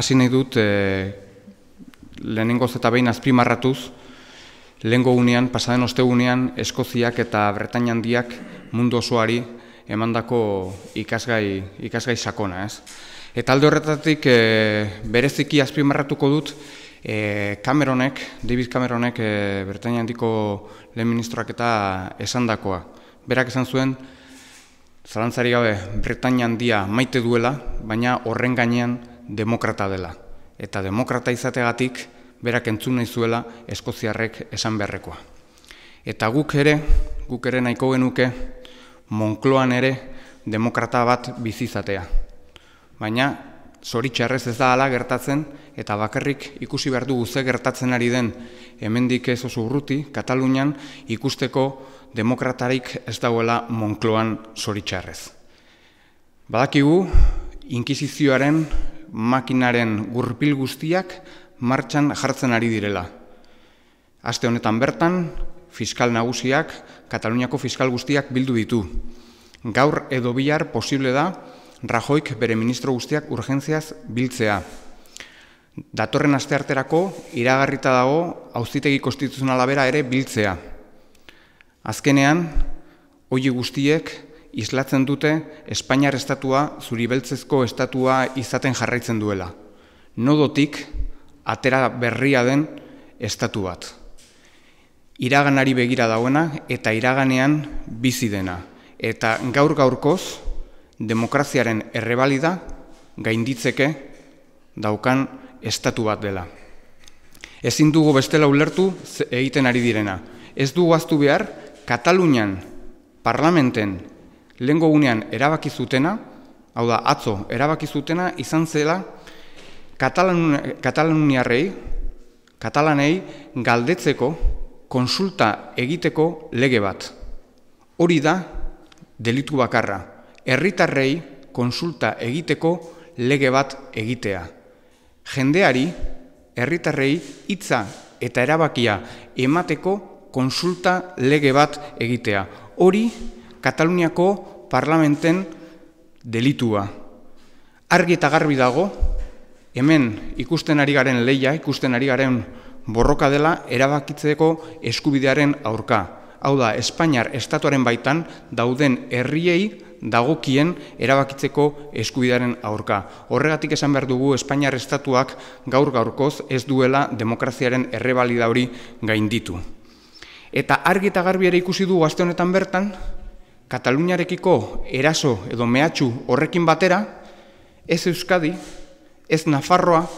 hasi nahi dut e, lehenengo eta behin azpimarratuz, lehenengo unean, pasaden osteunean, unean, Eskoziak eta Bretañan diak mundu osoari emandako ikasgai, ikasgai sakona. Ez? Eta alde horretatik e, bereziki azpimarratuko dut, e, Cameronek, David Cameronek, e, Bretañan diko lehen ministroak eta esandakoa. Berak esan zuen, Zalantzari gabe, Bretañan dia maite duela, baina horren gainean demokrata dela. Eta demokrata izategatik berak entzun nahi zuela Eskoziarrek esan beharrekoa. Eta guk ere, guk ere nahiko genuke, Monkloan ere demokrata bat bizizatea. Baina, zoritxarrez ez da ala gertatzen, eta bakarrik ikusi behar dugu ze gertatzen ari den hemendik ez oso urruti, Katalunian ikusteko demokratarik ez dagoela Monkloan zoritxarrez. Badakigu, inkizizioaren makinaren gurpil guztiak martxan jartzen ari direla. Aste honetan bertan, fiskal nagusiak, Kataluniako fiskal guztiak bildu ditu. Gaur edo bihar posible da, Rajoik bere ministro guztiak urgentziaz biltzea. Datorren aste arterako, iragarrita dago, auzitegi konstituzionala bera ere biltzea. Azkenean, hoi guztiek, islatzen dute Espainiar estatua zuribeltzezko estatua izaten jarraitzen duela. Nodotik atera berria den estatu bat. Iraganari begira dagoena eta iraganean bizi dena eta gaur gaurkoz demokraziaren errebalida gainditzeke daukan estatu bat dela. Ezin dugu bestela ulertu egiten ari direna. Ez dugu aztu behar Katalunian parlamenten lehengo unean erabaki zutena hau da atzo erabaki zutena izan zela, Kataluniarrei katalanei galdetzeko konsulta egiteko lege bat. Hori da delitu bakarra, herritarrei konsulta egiteko lege bat egitea. Jendeari, herritarrei hitza eta erabakia emateko konsulta lege bat egitea hori... Kataluniako parlamenten delitua. Argi eta garbi dago, hemen ikusten ari garen leia, ikusten ari garen borroka dela, erabakitzeko eskubidearen aurka. Hau da, Espainiar estatuaren baitan dauden herriei dagokien erabakitzeko eskubidearen aurka. Horregatik esan behar dugu Espainiar estatuak gaur-gaurkoz ez duela demokraziaren errebalida hori gainditu. Eta argi eta garbi ere ikusi du gazte honetan bertan, Kataluniarekiko eraso edo mehatxu horrekin batera, ez Euskadi, ez Nafarroa,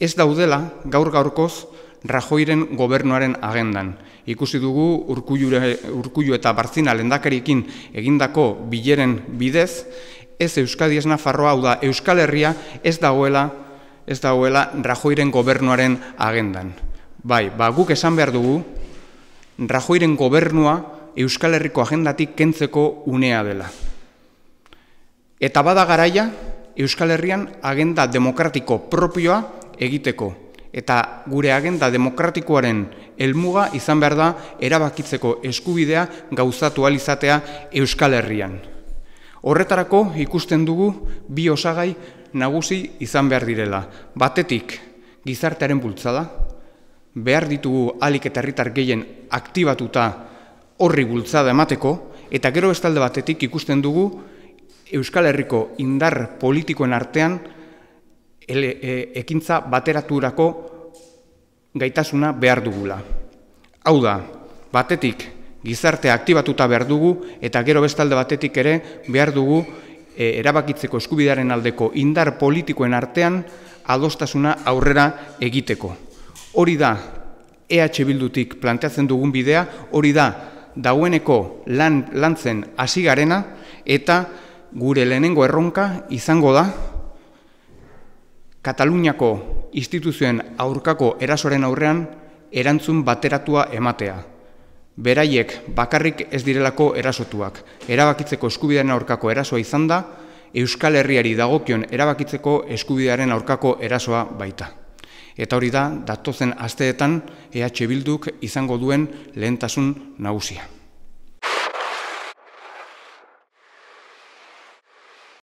ez daudela gaur gaurkoz Rajoiren gobernuaren agendan. Ikusi dugu urkullu eta barzina lendakarikin egindako bileren bidez, ez Euskadi ez Nafarroa, hau da Euskal Herria, ez dagoela, ez dagoela Rajoiren gobernuaren agendan. Bai, ba, guk esan behar dugu, Rajoiren gobernua Euskal Herriko agendatik kentzeko unea dela. Eta bada garaia, Euskal Herrian agenda demokratiko propioa egiteko. Eta gure agenda demokratikoaren helmuga izan behar da erabakitzeko eskubidea gauzatu alizatea Euskal Herrian. Horretarako ikusten dugu bi osagai nagusi izan behar direla. Batetik gizartearen bultzada, behar ditugu alik eta herritar gehien aktibatuta horri bultzada emateko, eta gero bestalde batetik ikusten dugu Euskal Herriko indar politikoen artean e, ekintza bateraturako gaitasuna behar dugula. Hau da, batetik gizarte aktibatuta behar dugu, eta gero bestalde batetik ere behar dugu e, erabakitzeko eskubidearen aldeko indar politikoen artean adostasuna aurrera egiteko. Hori da, EH Bildutik planteatzen dugun bidea, hori da, daueneko lan lantzen hasi garena eta gure lehenengo erronka izango da Kataluniako instituzioen aurkako erasoren aurrean erantzun bateratua ematea. Beraiek bakarrik ez direlako erasotuak. Erabakitzeko eskubidearen aurkako erasoa izan da, Euskal Herriari dagokion erabakitzeko eskubidearen aurkako erasoa baita. Eta hori da, datozen asteetan EH Bilduk izango duen lehentasun nausia.